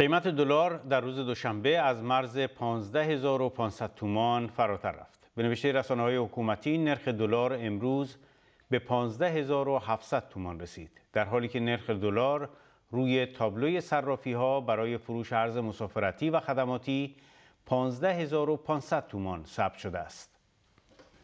قیمت دلار در روز دوشنبه از مرز 15500 تومان فراتر رفت. به نوشته رسانه های حکومتی نرخ دلار امروز به 15700 تومان رسید در حالی که نرخ دلار روی تابلوی صرافی ها برای فروش ارز مسافرتی و خدماتی 15500 تومان ثبت شده است.